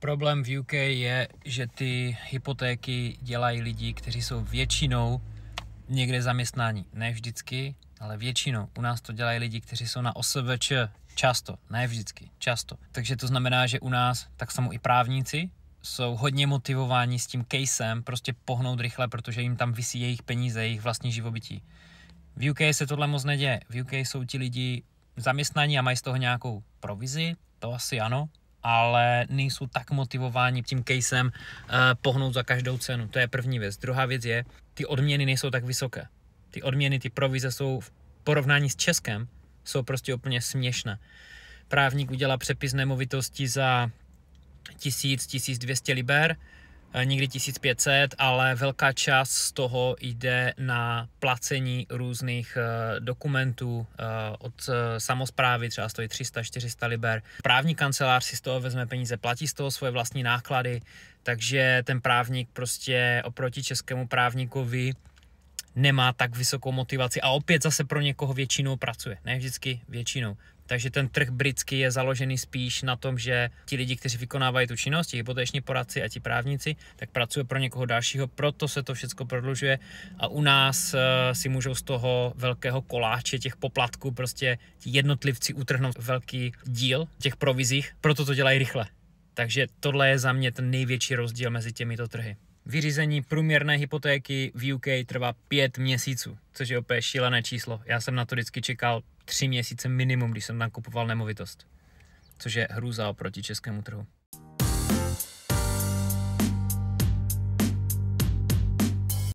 Problém v UK je, že ty hypotéky dělají lidi, kteří jsou většinou někde zaměstnání. Ne vždycky, ale většinou. U nás to dělají lidi, kteří jsou na OSVČ často, ne vždycky, často. Takže to znamená, že u nás tak samo i právníci jsou hodně motivováni s tím casem prostě pohnout rychle, protože jim tam vysí jejich peníze, jejich vlastní živobytí. V UK se tohle moc neděje. V UK jsou ti lidi zaměstnaní a mají z toho nějakou provizi, to asi ano, ale nejsou tak motivováni tím casem eh, pohnout za každou cenu. To je první věc. Druhá věc je, ty odměny nejsou tak vysoké. Ty odměny, ty provize jsou v porovnání s Českem, jsou prostě úplně směšné. Právník udělá přepis nemovitosti za 1000, 1200 liber, Eh, někdy 1500, ale velká část z toho jde na placení různých eh, dokumentů eh, od samozprávy, třeba stojí 300-400 liber. Právní kancelář si z toho vezme peníze, platí z toho svoje vlastní náklady, takže ten právník prostě oproti českému právníkovi nemá tak vysokou motivaci a opět zase pro někoho většinou pracuje, ne vždycky většinou. Takže ten trh britský je založený spíš na tom, že ti lidi, kteří vykonávají tu činnost, ti hypoteční poradci a ti právníci, tak pracují pro někoho dalšího, proto se to všechno prodlužuje a u nás eh, si můžou z toho velkého koláče těch poplatků prostě ti jednotlivci utrhnout velký díl těch provizích, proto to dělají rychle. Takže tohle je za mě ten největší rozdíl mezi těmito trhy. Vyřízení průměrné hypotéky v UK trvá pět měsíců, což je opět šílené číslo. Já jsem na to vždycky čekal tři měsíce minimum, když jsem nakupoval nemovitost, což je hrůza oproti českému trhu.